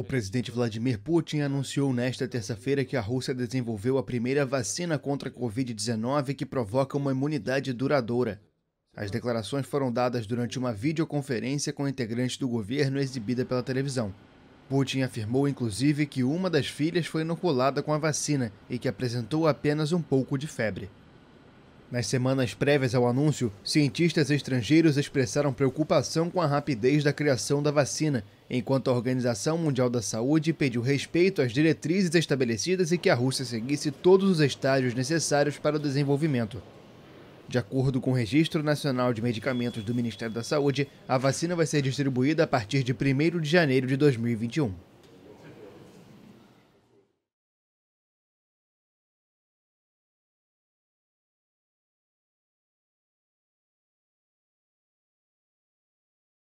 O presidente Vladimir Putin anunciou nesta terça-feira que a Rússia desenvolveu a primeira vacina contra a Covid-19 que provoca uma imunidade duradoura. As declarações foram dadas durante uma videoconferência com integrantes do governo exibida pela televisão. Putin afirmou, inclusive, que uma das filhas foi inoculada com a vacina e que apresentou apenas um pouco de febre. Nas semanas prévias ao anúncio, cientistas estrangeiros expressaram preocupação com a rapidez da criação da vacina, enquanto a Organização Mundial da Saúde pediu respeito às diretrizes estabelecidas e que a Rússia seguisse todos os estágios necessários para o desenvolvimento. De acordo com o Registro Nacional de Medicamentos do Ministério da Saúde, a vacina vai ser distribuída a partir de 1 de janeiro de 2021.